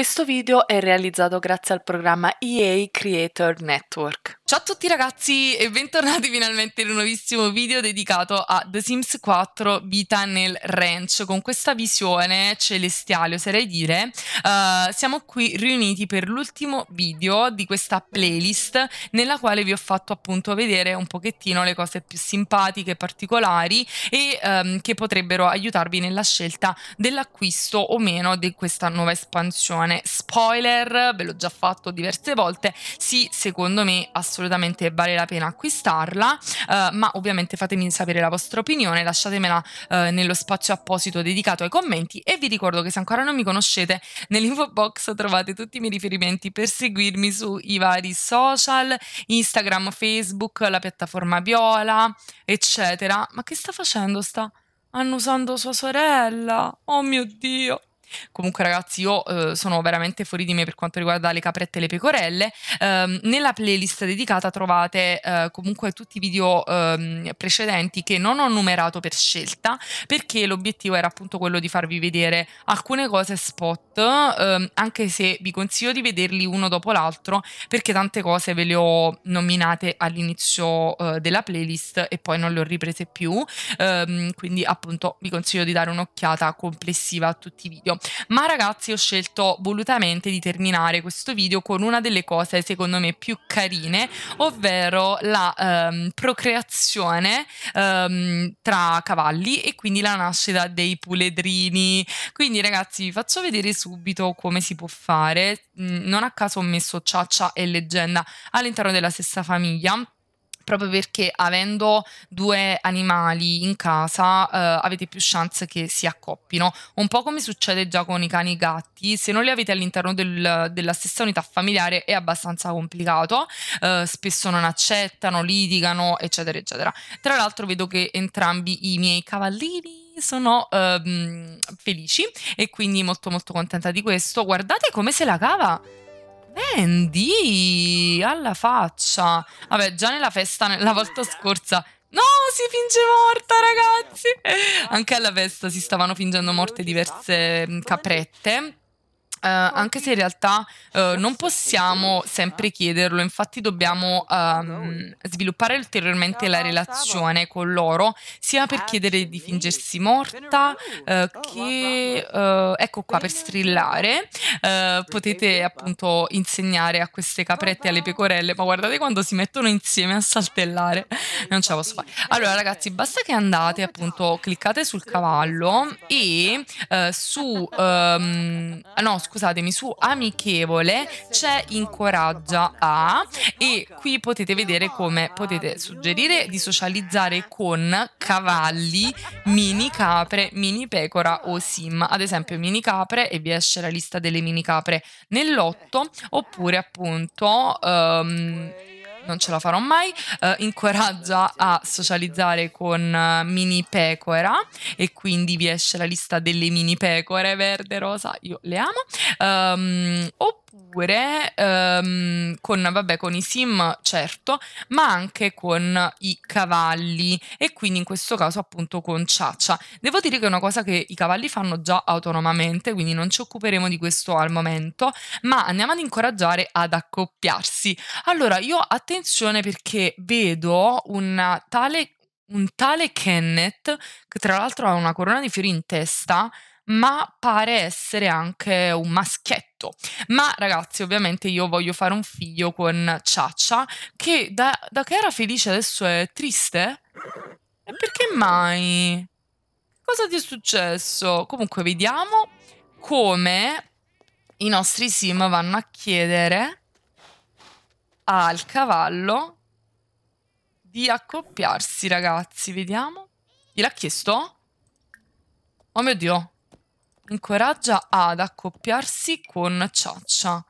Questo video è realizzato grazie al programma EA Creator Network. Ciao a tutti ragazzi e bentornati finalmente in un nuovissimo video dedicato a The Sims 4 Vita nel Ranch. Con questa visione celestiale, oserei dire, uh, siamo qui riuniti per l'ultimo video di questa playlist nella quale vi ho fatto appunto vedere un pochettino le cose più simpatiche, particolari e um, che potrebbero aiutarvi nella scelta dell'acquisto o meno di questa nuova espansione. Spoiler, ve l'ho già fatto diverse volte, sì, secondo me assolutamente assolutamente vale la pena acquistarla, uh, ma ovviamente fatemi sapere la vostra opinione, lasciatemela uh, nello spazio apposito dedicato ai commenti e vi ricordo che se ancora non mi conoscete nell'info box trovate tutti i miei riferimenti per seguirmi sui vari social, Instagram, Facebook, la piattaforma Viola, eccetera. Ma che sta facendo sta? annusando sua sorella. Oh mio Dio! Comunque, ragazzi, io eh, sono veramente fuori di me per quanto riguarda le caprette e le pecorelle. Eh, nella playlist dedicata trovate eh, comunque tutti i video ehm, precedenti che non ho numerato per scelta, perché l'obiettivo era appunto quello di farvi vedere alcune cose spot, ehm, anche se vi consiglio di vederli uno dopo l'altro, perché tante cose ve le ho nominate all'inizio eh, della playlist e poi non le ho riprese più. Ehm, quindi, appunto, vi consiglio di dare un'occhiata complessiva a tutti i video. Ma ragazzi ho scelto volutamente di terminare questo video con una delle cose secondo me più carine, ovvero la ehm, procreazione ehm, tra cavalli e quindi la nascita dei puledrini. Quindi ragazzi vi faccio vedere subito come si può fare. Mm, non a caso ho messo Ciaccia e Leggenda all'interno della stessa famiglia proprio perché avendo due animali in casa eh, avete più chance che si accoppino, un po' come succede già con i cani e i gatti, se non li avete all'interno del, della stessa unità familiare è abbastanza complicato, eh, spesso non accettano, litigano, eccetera, eccetera. Tra l'altro vedo che entrambi i miei cavallini sono ehm, felici e quindi molto molto contenta di questo. Guardate come se la cava Mandy, alla faccia. Vabbè, già nella festa la volta scorsa... No, si finge morta, ragazzi! Anche alla festa si stavano fingendo morte diverse caprette Uh, anche se in realtà uh, non possiamo sempre chiederlo, infatti dobbiamo um, sviluppare ulteriormente la relazione con loro, sia per chiedere di fingersi morta, uh, che ecco qua per strillare, potete appunto insegnare a queste caprette e alle pecorelle, ma guardate quando si mettono insieme a saltellare, non ce la posso fare. Allora ragazzi, basta che andate appunto, cliccate sul cavallo e su... Um, no, scusate, scusatemi, su amichevole c'è incoraggia a e qui potete vedere come potete suggerire di socializzare con cavalli, mini capre, mini pecora o sim. Ad esempio mini capre e vi esce la lista delle mini capre nell'otto oppure appunto... Um, non ce la farò mai, eh, incoraggia a socializzare con eh, mini pecora e quindi vi esce la lista delle mini pecore verde, rosa, io le amo. Um, ehm, oppure oppure um, ehm, con, vabbè, con i sim certo, ma anche con i cavalli e quindi in questo caso appunto con Ciaccia. Devo dire che è una cosa che i cavalli fanno già autonomamente, quindi non ci occuperemo di questo al momento, ma andiamo ad incoraggiare ad accoppiarsi. Allora, io attenzione perché vedo una tale un tale Kenneth, che tra l'altro ha una corona di fiori in testa, ma pare essere anche un maschietto. Ma ragazzi, ovviamente io voglio fare un figlio con Ciaccia, che da, da che era felice adesso è triste? E perché mai? Cosa ti è successo? Comunque vediamo come i nostri sim vanno a chiedere al cavallo di accoppiarsi, ragazzi. Vediamo. Gliel'ha chiesto? Oh mio Dio incoraggia ad accoppiarsi con Ciaccia.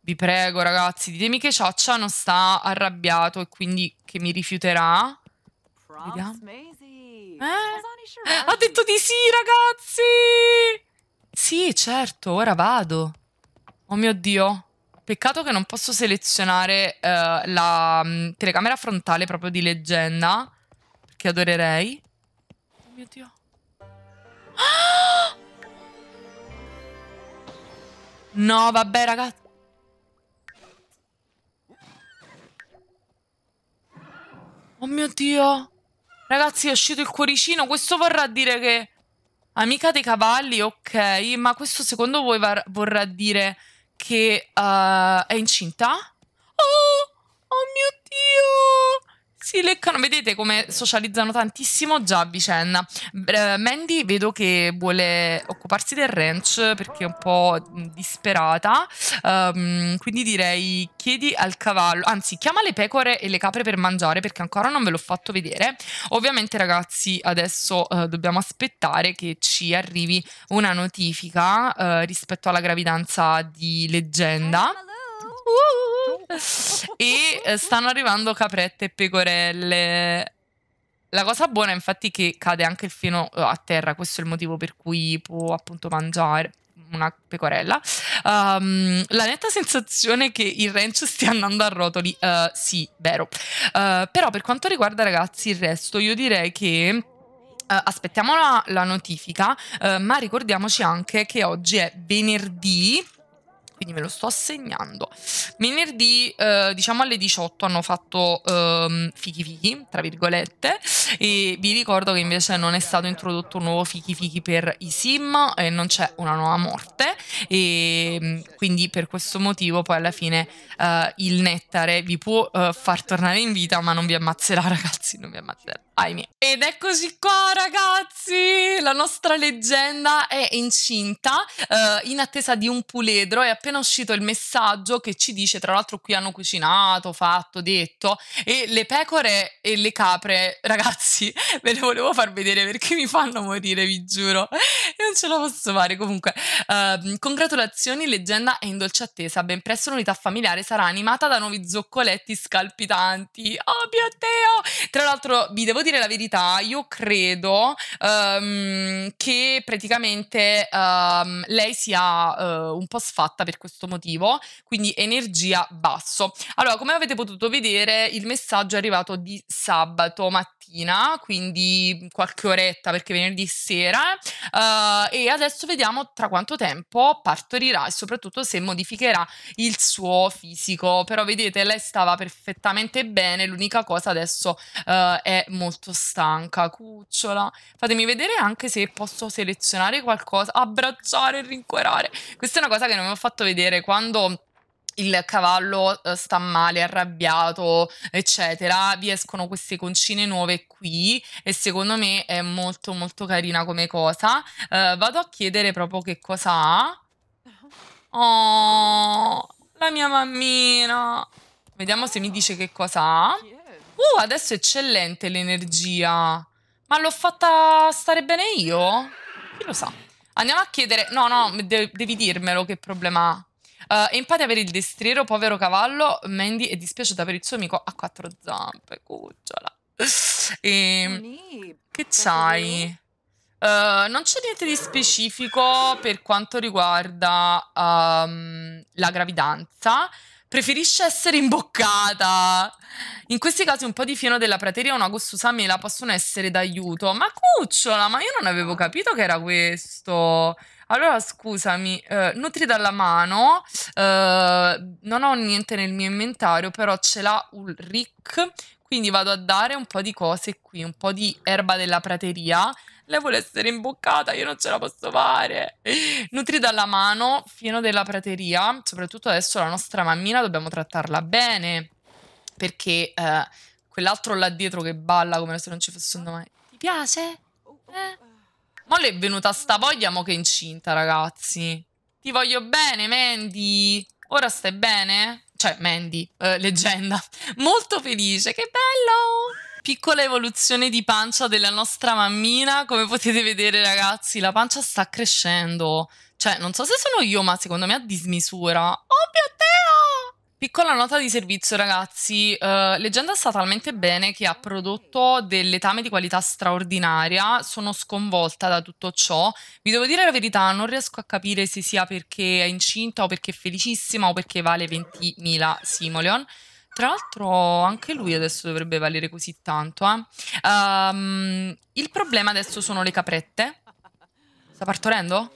Vi prego ragazzi, ditemi che Ciaccia non sta arrabbiato e quindi che mi rifiuterà. Vediamo. Eh? Ha detto di sì ragazzi! Sì, certo, ora vado. Oh mio Dio. Peccato che non posso selezionare eh, la mh, mm, telecamera frontale proprio di leggenda, perché adorerei. Oh mio Dio. Ah! No, vabbè, ragazzi. Oh mio Dio. Ragazzi, è uscito il cuoricino. Questo vorrà dire che... Amica dei cavalli, ok. Ma questo secondo voi vorrà dire che uh, è incinta? Oh, oh mio Dio! Si leccano, vedete come socializzano tantissimo già a vicenda. Eh, Mandy vedo che vuole occuparsi del ranch perché è un po' mm, disperata, um, quindi direi chiedi al cavallo, anzi chiama le pecore e le capre per mangiare perché ancora non ve l'ho fatto vedere. Ovviamente ragazzi adesso eh, dobbiamo aspettare che ci arrivi una notifica eh, rispetto alla gravidanza di leggenda. Uh! e eh, stanno arrivando caprette e pecorelle. La cosa buona infatti è che cade anche il fieno eh, a terra, questo è il motivo per cui può appunto mangiare una pecorella. Um, la netta sensazione è che il ranch stia andando a rotoli, uh, sì, vero. Uh, però per quanto riguarda ragazzi il resto, io direi che... Uh, aspettiamo la, la notifica, ma ricordiamoci anche che oggi è venerdì, quindi ve lo sto assegnando. Venerdì, eh, diciamo alle 18, hanno fatto ehm, fichi fichi, tra virgolette, e vi ricordo che invece non è stato introdotto un nuovo fichi fichi per i sim e non c'è una nuova morte, e mm, quindi per questo motivo poi alla fine eh, il nettare vi può eh, far tornare in vita, ma non vi ammazzerà ragazzi, non vi ammazzerà. Ahimè. Ed eccoci qua ragazzi, la nostra leggenda è incinta, eh, in attesa di un puledro e appena appena uscito il messaggio che ci dice, tra l'altro qui hanno cucinato, fatto, detto, e le pecore e le capre, ragazzi, ve le volevo far vedere perché mi fanno morire, vi giuro, non ce la posso fare. Comunque, uh, congratulazioni, leggenda è in dolce attesa, ben presto l'unità familiare sarà animata da nuovi zoccoletti scalpitanti. Oh mio Dio! Tra l'altro, vi devo dire la verità, io credo um, che praticamente um, lei sia uh, un po' sfatta perché questo motivo, quindi energia basso. Allora, come avete potuto vedere, il messaggio è arrivato di sabato mattina, quindi qualche oretta perché venerdì sera uh, e adesso vediamo tra quanto tempo partorirà e soprattutto se modificherà il suo fisico. Però vedete, lei stava perfettamente bene, l'unica cosa adesso uh, è molto stanca, cucciola. Fatemi vedere anche se posso selezionare qualcosa, abbracciare, rincuorare. Questa è una cosa che non mi ho fatto vedere vedere quando il cavallo eh, sta male, arrabbiato, eccetera. Vi escono queste concine nuove qui e secondo me è molto molto carina come cosa. Uh, vado a chiedere proprio che cosa ha. Oh, la mia mammina. Vediamo se mi dice che cosa ha. Uh, adesso è eccellente l'energia. Ma l'ho fatta stare bene io? Chi lo sa? Andiamo a chiedere. No, no, de- devi dirmelo che problema ha. Uh, empate per il destriero, povero cavallo. Mandy è dispiaciuta per il suo amico a quattro zampe. Cucciola. E, ehm, che c'hai? Uh, non c'è niente di specifico per quanto riguarda um, la gravidanza preferisce essere imboccata. In questi casi un po' di fieno della prateria o una mela possono essere d'aiuto. Ma cucciola, ma io non avevo capito che era questo. Allora scusami, eh, nutri dalla mano, eh, non ho niente nel mio inventario, però ce l'ha un ric, quindi vado a dare un po' di cose qui, un po' di erba della prateria lei vuole essere imboccata, io non ce la posso fare. Nutri dalla mano, fino della prateria, soprattutto adesso la nostra mammina dobbiamo trattarla bene, perché eh, quell'altro là dietro che balla come se non ci fosse un domani. Ti piace? Eh? Ma le è venuta sta voglia, mo che è incinta, ragazzi. Ti voglio bene, Mandy. Ora stai bene? Cioè, Mandy, eh, leggenda. Molto felice, che bello! Piccola evoluzione di pancia della nostra mammina. Come potete vedere, ragazzi, la pancia sta crescendo. Cioè, non so se sono io, ma secondo me a dismisura. Oh mio Dio! Piccola nota di servizio, ragazzi. Uh, Leggenda sta talmente bene che ha prodotto del letame di qualità straordinaria. Sono sconvolta da tutto ciò. Vi devo dire la verità, non riesco a capire se sia perché è incinta o perché è felicissima o perché vale 20.000 simoleon. Tra l'altro anche lui adesso dovrebbe valere così tanto. Eh? Um, il problema adesso sono le caprette. Sta partorendo?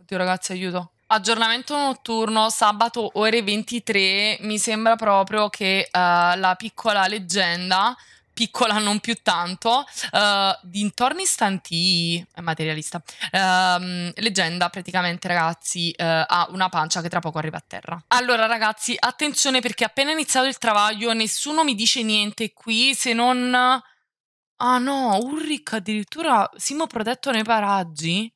Oddio ragazzi, aiuto. Aggiornamento notturno, sabato ore 23, mi sembra proprio che uh, la piccola leggenda piccola, non più tanto, uh, eh, dintorni istanti, eh, materialista, uh, leggenda praticamente ragazzi uh, ha una pancia che tra poco arriva a terra. Allora ragazzi, attenzione perché appena iniziato il travaglio nessuno mi dice niente qui se non... Ah no, Ulrich addirittura Simo protetto nei paraggi?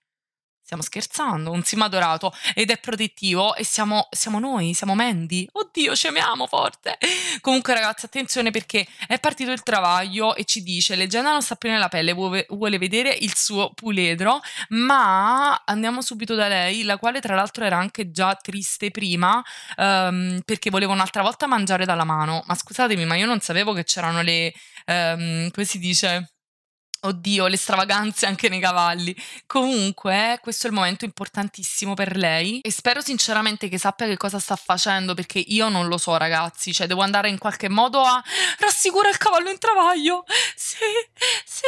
Stiamo scherzando, un sim adorato ed è protettivo e siamo, siamo noi, siamo Mandy. Oddio, ci amiamo forte. Comunque ragazzi, attenzione perché è partito il travaglio e ci dice leggenda non sta più nella pelle, vuole vedere il suo puledro, ma andiamo subito da lei, la quale tra l'altro era anche già triste prima um, perché voleva un'altra volta mangiare dalla mano. Ma scusatemi, ma io non sapevo che c'erano le... Um, come si dice? Oddio, le stravaganze anche nei cavalli. Comunque, questo è il momento importantissimo per lei e spero sinceramente che sappia che cosa sta facendo perché io non lo so, ragazzi, cioè devo andare in qualche modo a rassicurare il cavallo in travaglio. Sì, sì.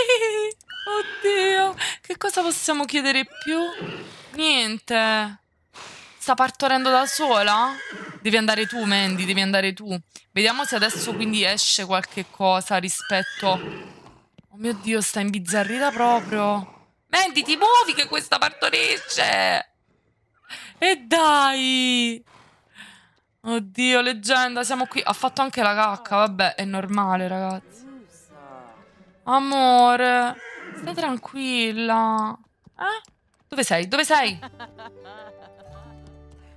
Oddio, che cosa possiamo chiedere più? Niente. Sta partorendo da sola? Devi andare tu, Mandy, devi andare tu. Vediamo se adesso quindi esce qualche cosa rispetto Oh mio Dio, sta imbizzarrita proprio. Mendi, ti muovi che questa partorisce! E dai! Oddio, leggenda, siamo qui. Ha fatto anche la cacca, vabbè, è normale, ragazzi. Amore, stai tranquilla. Eh? Dove sei? Dove sei?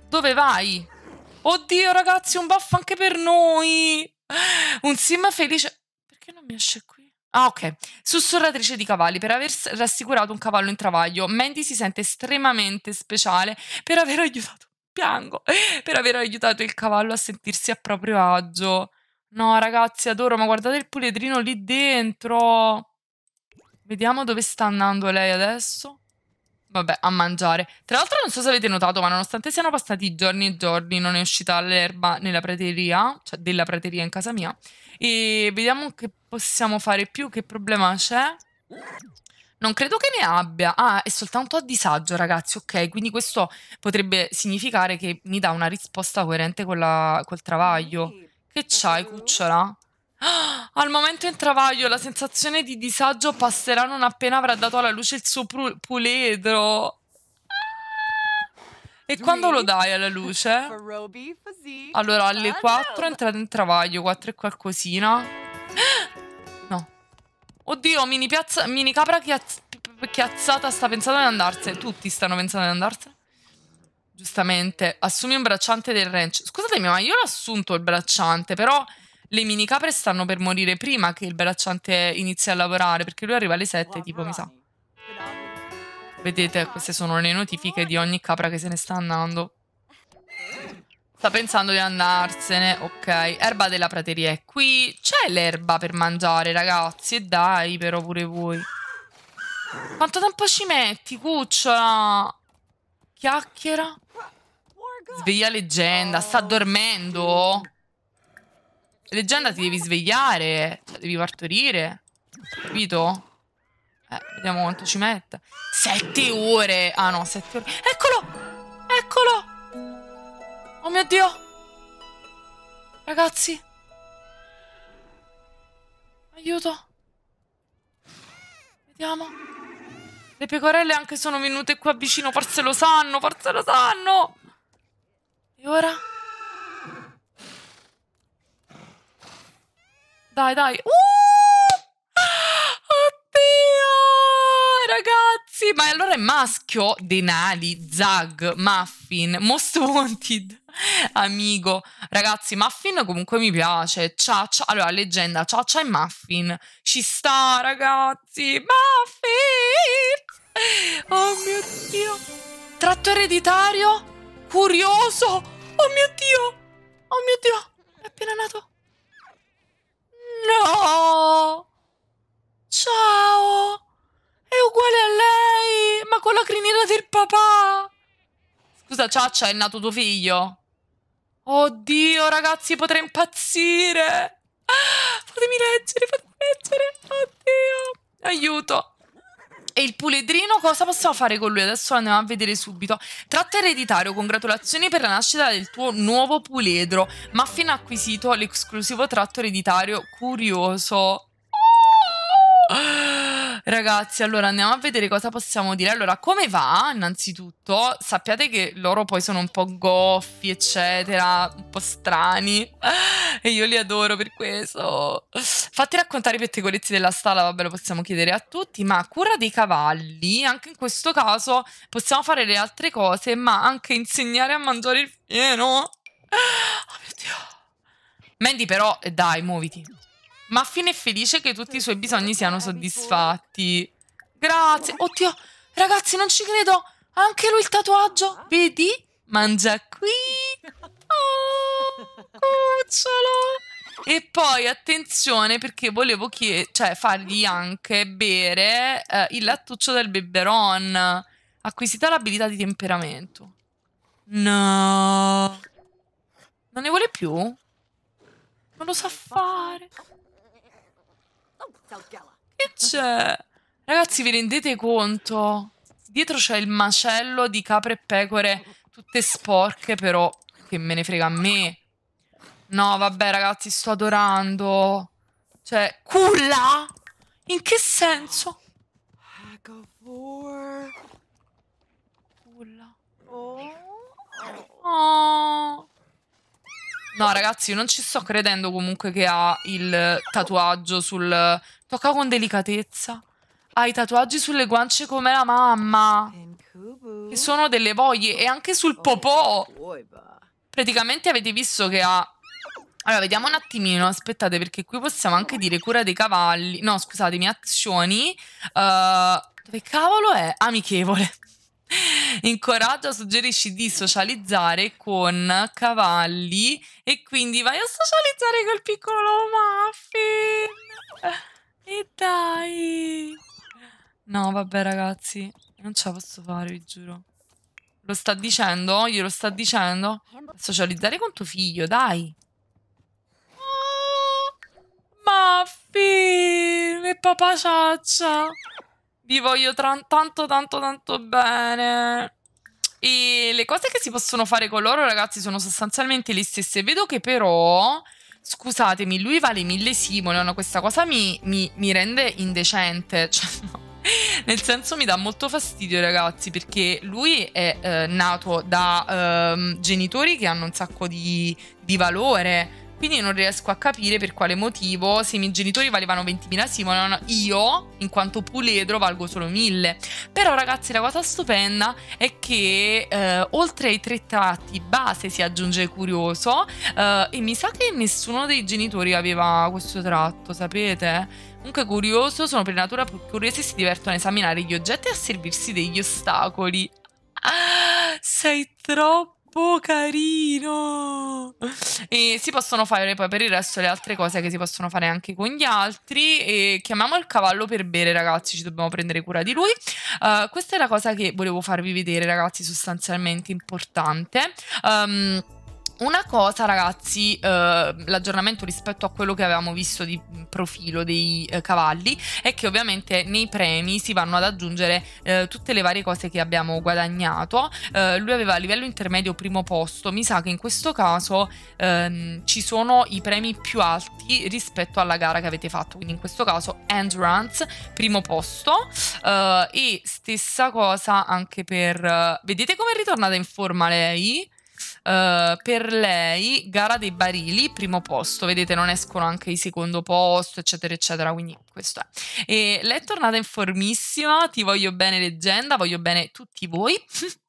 Dove vai? Oddio, ragazzi, un buff anche per noi. Un sim felice. Perché non mi esce qui? Ah, ok. Sussurratrice di cavalli per aver rassicurato un cavallo in travaglio. Mandy si sente estremamente speciale per aver aiutato. Piango per aver aiutato il cavallo a sentirsi a proprio agio. No, ragazzi, adoro, ma guardate il puledrino lì dentro. Vediamo dove sta andando lei adesso. Vabbè, a mangiare. Tra l'altro non so se avete notato, ma nonostante siano passati giorni e giorni, non è uscita l'erba nella prateria, cioè della prateria in casa mia. E vediamo che possiamo fare più? Che problema c'è? Non credo che ne abbia. Ah, è soltanto a disagio, ragazzi. Ok, quindi questo potrebbe significare che mi dà una risposta coerente con la, col travaglio. Che c'hai, cucciola? Ah, al momento in travaglio la sensazione di disagio passerà non appena avrà dato alla luce il suo puledro. Ah! E quando lo dai alla luce? Allora alle 4 entrate in travaglio, 4 e qualcosina. Oddio, mini, piazza, mini capra chiazzata sta pensando di andarsene. Tutti stanno pensando di andarsene. Giustamente. Assumi un bracciante del ranch. Scusatemi, ma io l'ho assunto il bracciante, però le mini capre stanno per morire prima che il bracciante inizi a lavorare, perché lui arriva alle 7, tipo, mi sa. Vedete, queste sono le notifiche di ogni capra che se ne sta andando. Sta pensando di andarsene, ok. Erba della prateria è qui. C'è l'erba per mangiare, ragazzi. E dai, però, pure voi. Quanto tempo ci metti, cucciola? Chiacchiera? Sveglia leggenda. Sta dormendo? Leggenda ti devi svegliare. Cioè, devi partorire. Capito? Eh, vediamo quanto ci mette. Sette ore. Ah no, sette ore. Eccolo! Eccolo! Oh mio Dio! Ragazzi! Aiuto! Vediamo. Le pecorelle anche sono venute qua vicino, forse lo sanno, forse lo sanno! E ora? Dai, dai! Uh! Sì, ma allora è maschio, Denali, Zag, Muffin, Most Wanted, amico. Ragazzi, Muffin comunque mi piace. Ciaccia, allora leggenda, Ciaccia e Muffin. Ci sta, ragazzi, Muffin! Oh mio Dio! Tratto ereditario? Curioso! Oh mio Dio! scusa cioè, Ciaccia, è nato tuo figlio. Oddio, ragazzi, potrei impazzire. Fatemi leggere, fatemi leggere. Oddio. Aiuto. E il puledrino cosa possiamo fare con lui? Adesso andiamo a vedere subito. Tratto ereditario, congratulazioni per la nascita del tuo nuovo puledro. Muffin ha acquisito l'esclusivo tratto ereditario curioso. Oh! Ragazzi, allora andiamo a vedere cosa possiamo dire. Allora, come va? Innanzitutto, sappiate che loro poi sono un po' goffi, eccetera, un po' strani. E io li adoro per questo. Fatti raccontare i pettegolezzi della stalla, vabbè, lo possiamo chiedere a tutti. Ma cura dei cavalli, anche in questo caso possiamo fare le altre cose, ma anche insegnare a mangiare il fieno. Oh mio dio. Mandy, però, dai, muoviti. Ma fine felice che tutti i suoi bisogni siano soddisfatti. Grazie. Oddio, ragazzi, non ci credo. Anche lui il tatuaggio. Ah. Vedi? Mangia qui. Oh, cucciolo. E poi attenzione perché volevo cioè, fargli anche bere eh, il lattuccio del beberon. Acquisita l'abilità di temperamento. No. Non ne vuole più? Non lo sa fare. Che c'è? Ragazzi, vi rendete conto? Dietro c'è il macello di capre e pecore, tutte sporche, però che me ne frega a me. No, vabbè, ragazzi, sto adorando. Cioè, culla? In che senso? Culla. Oh. No, ragazzi, io non ci sto credendo comunque che ha il tatuaggio sul. Tocca con delicatezza. Ha i tatuaggi sulle guance come la mamma. Che sono delle voglie. E anche sul popò. Praticamente avete visto che ha. Allora, vediamo un attimino. Aspettate, perché qui possiamo anche dire cura dei cavalli. No, scusatemi, azioni. Uh... dove cavolo è? Amichevole. Incoraggia, suggerisci di socializzare con cavalli e quindi vai a socializzare col piccolo muffin. E dai. No, vabbè ragazzi, non ce la posso fare, vi giuro. Lo sta dicendo? Glielo sta dicendo? Socializzare con tuo figlio, dai. Oh, Muffin e papà ciaccia. Vi voglio tra- tanto, tanto, tanto bene. E le cose che si possono fare con loro, ragazzi, sono sostanzialmente le stesse. Vedo che però scusatemi, lui vale mille no? questa cosa mi, mi, mi rende indecente, cioè, no. nel senso mi dà molto fastidio ragazzi, perché lui è eh, nato da eh, genitori che hanno un sacco di, di valore, quindi non riesco a capire per quale motivo se i miei genitori valevano 20.000 Simon, io, in quanto puledro, valgo solo 1.000. Però ragazzi la cosa stupenda è che eh, oltre ai tre tratti base si aggiunge curioso eh, e mi sa che nessuno dei genitori aveva questo tratto, sapete? Comunque curioso, sono per natura curiosi e si divertono a esaminare gli oggetti e a servirsi degli ostacoli. Ah, sei troppo troppo oh, carino. E si possono fare poi per il resto le altre cose che si possono fare anche con gli altri. E chiamiamo il cavallo per bere, ragazzi. Ci dobbiamo prendere cura di lui. Uh, questa è la cosa che volevo farvi vedere, ragazzi, sostanzialmente importante. Um, una cosa, ragazzi, eh, l'aggiornamento rispetto a quello che avevamo visto di profilo dei eh, cavalli è che ovviamente nei premi si vanno ad aggiungere eh, tutte le varie cose che abbiamo guadagnato. Eh, lui aveva a livello intermedio primo posto, mi sa che in questo caso ehm, ci sono i premi più alti rispetto alla gara che avete fatto, quindi in questo caso Endurance primo posto eh, e stessa cosa anche per... Eh, vedete come è ritornata in forma lei? Eh, per lei, gara dei barili, primo posto, vedete non escono anche i secondo posto, eccetera, eccetera, quindi questo è. E lei è tornata in formissima, ti voglio bene leggenda, voglio bene tutti voi.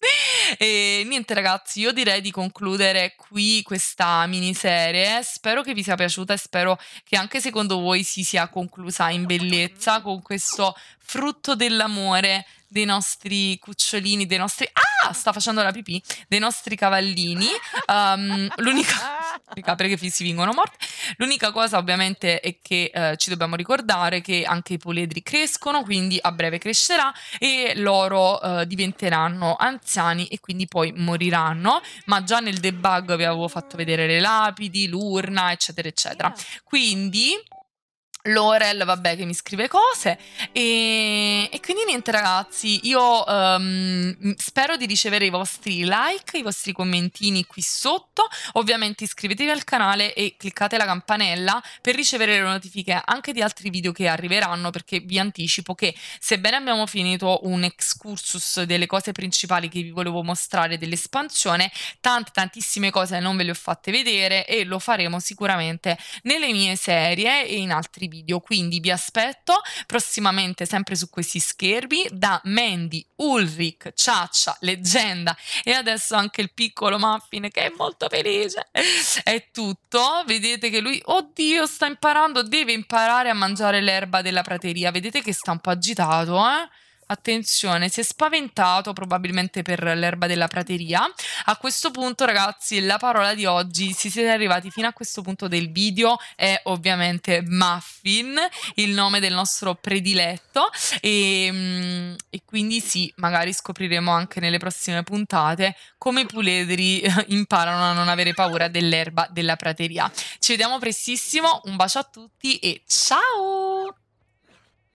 e niente ragazzi, io direi di concludere qui questa miniserie, spero che vi sia piaciuta e spero che anche secondo voi si sia conclusa in bellezza con questo frutto dell'amore dei nostri cucciolini, dei nostri... Ah, sta facendo la pipì, dei nostri cavallini. Um, l'unica... Le capre che si vengono morte. L'unica cosa ovviamente è che eh, ci dobbiamo ricordare che anche i poledri crescono, quindi a breve crescerà e loro eh, diventeranno anziani e quindi poi moriranno. Ma già nel debug vi avevo fatto vedere le lapidi, l'urna, eccetera, eccetera. Quindi L'Orel, vabbè, che mi scrive cose. E, e quindi niente, ragazzi, io um, spero di ricevere i vostri like, i vostri commentini qui sotto. Ovviamente iscrivetevi al canale e cliccate la campanella per ricevere le notifiche anche di altri video che arriveranno, perché vi anticipo che sebbene abbiamo finito un excursus delle cose principali che vi volevo mostrare dell'espansione, tante tantissime cose non ve le ho fatte vedere e lo faremo sicuramente nelle mie serie e in altri video video, quindi vi aspetto prossimamente sempre su questi schermi da Mandy, Ulrich, Ciaccia, Leggenda e adesso anche il piccolo Muffin che è molto felice. È tutto, vedete che lui, oddio, sta imparando, deve imparare a mangiare l'erba della prateria, vedete che sta un po' agitato, eh? Attenzione, si è spaventato probabilmente per l'erba della prateria. A questo punto, ragazzi, la parola di oggi, se siete arrivati fino a questo punto del video, è ovviamente Muffin, il nome del nostro prediletto. E, ehm, e quindi sì, magari scopriremo anche nelle prossime puntate come i puledri eh, imparano a non avere paura dell'erba della prateria. Ci vediamo prestissimo, un bacio a tutti e ciao!